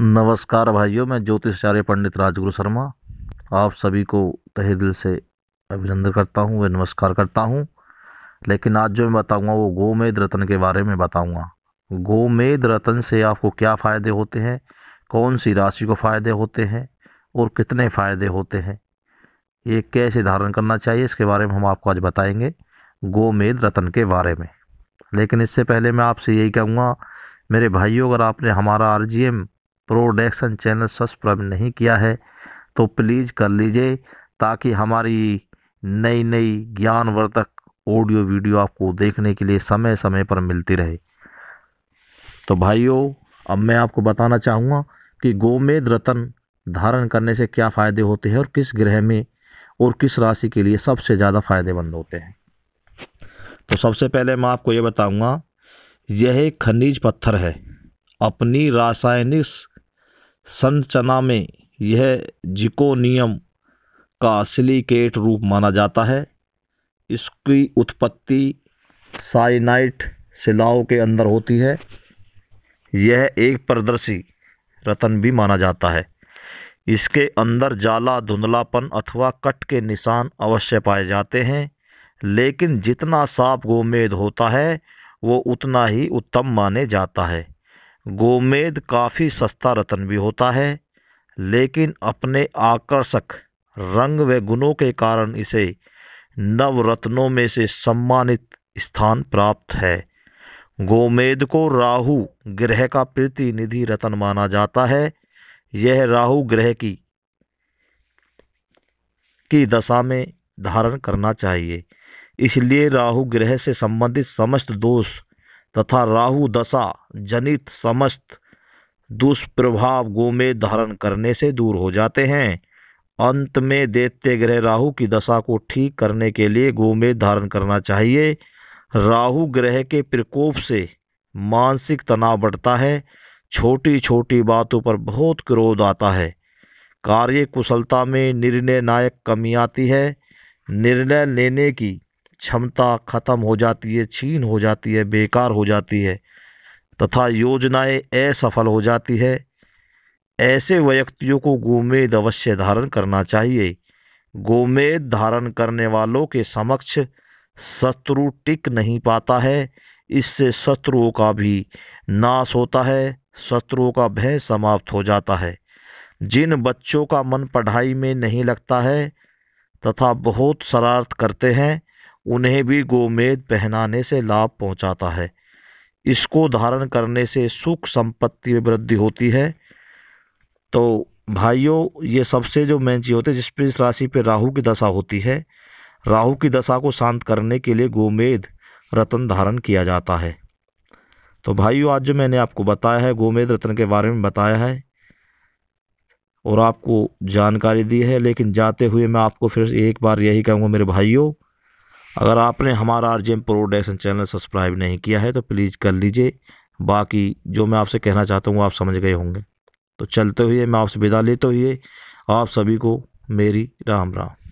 नमस्कार भाइयों मैं ज्योतिषाचार्य पंडित राजगुरु शर्मा आप सभी को तहे दिल से अभिनंदन करता हूँ व नमस्कार करता हूँ लेकिन आज जो मैं बताऊँगा वो गोमेद रतन के बारे में बताऊँगा गोमेद रतन से आपको क्या फ़ायदे होते हैं कौन सी राशि को फ़ायदे होते हैं और कितने फ़ायदे होते हैं ये कैसे धारण करना चाहिए इसके बारे में हम आपको आज बताएंगे गोमेद रतन के बारे में लेकिन इससे पहले मैं आपसे यही कहूँगा मेरे भाइयों अगर आपने हमारा R G M production channel subscribe नहीं किया है तो प्लीज़ कर लीजिए ताकि हमारी नई नई ज्ञानवर्धक ऑडियो वीडियो आपको देखने के लिए समय समय पर मिलती रहे तो भाइयों अब मैं आपको बताना चाहूँगा कि गोमेद रतन धारण करने से क्या फ़ायदे होते हैं और किस ग्रह में और किस राशि के लिए सबसे ज़्यादा फ़ायदेमंद होते हैं तो सबसे पहले मैं आपको ये बताऊँगा यह खनिज पत्थर है अपनी रासायनिक संरचना में यह जिकोनियम का सिलिकेट रूप माना जाता है इसकी उत्पत्ति साइनाइट शिलाओं के अंदर होती है यह एक प्रदर्शी रतन भी माना जाता है इसके अंदर जाला धुंधलापन अथवा कट के निशान अवश्य पाए जाते हैं लेकिन जितना साफ गोमेद होता है वो उतना ही उत्तम माने जाता है गोमेद काफ़ी सस्ता रतन भी होता है लेकिन अपने आकर्षक रंग व गुणों के कारण इसे नव रत्नों में से सम्मानित स्थान प्राप्त है गोमेद को राहु ग्रह का प्रतिनिधि रत्न माना जाता है यह राहु ग्रह की की दशा में धारण करना चाहिए इसलिए राहु ग्रह से संबंधित समस्त दोष तथा राहु दशा जनित समस्त दुष्प्रभाव गो में धारण करने से दूर हो जाते हैं अंत में देते ग्रह राहु की दशा को ठीक करने के लिए गो में धारण करना चाहिए राहु ग्रह के प्रकोप से मानसिक तनाव बढ़ता है छोटी छोटी बातों पर बहुत क्रोध आता है कार्य कुशलता में निर्णय नायक कमी आती है निर्णय लेने की क्षमता खत्म हो जाती है छीन हो जाती है बेकार हो जाती है तथा योजनाएं असफल हो जाती है ऐसे व्यक्तियों को गोमेद अवश्य धारण करना चाहिए गोमेद धारण करने वालों के समक्ष शत्रु टिक नहीं पाता है इससे शत्रुओं का भी नाश होता है शत्रुओं का भय समाप्त हो जाता है जिन बच्चों का मन पढ़ाई में नहीं लगता है तथा बहुत शरारत करते हैं उन्हें भी गोमेद पहनाने से लाभ पहुंचाता है इसको धारण करने से सुख संपत्ति में वृद्धि होती है तो भाइयों ये सबसे जो मेन चीज़ होती है जिस पर इस राशि पे राहु की दशा होती है राहु की दशा को शांत करने के लिए गोमेद रतन धारण किया जाता है तो भाइयों आज जो मैंने आपको बताया है गोमेद रत्न के बारे में बताया है और आपको जानकारी दी है लेकिन जाते हुए मैं आपको फिर एक बार यही कहूँगा मेरे भाइयों अगर आपने हमारा R G production channel subscribe नहीं किया है तो प्लीज़ कर लीजिए बाकी जो मैं आपसे कहना चाहता हूँ वो आप समझ गए होंगे तो चलते हुए मैं आपसे विदा लेते हुए आप सभी को मेरी राम राम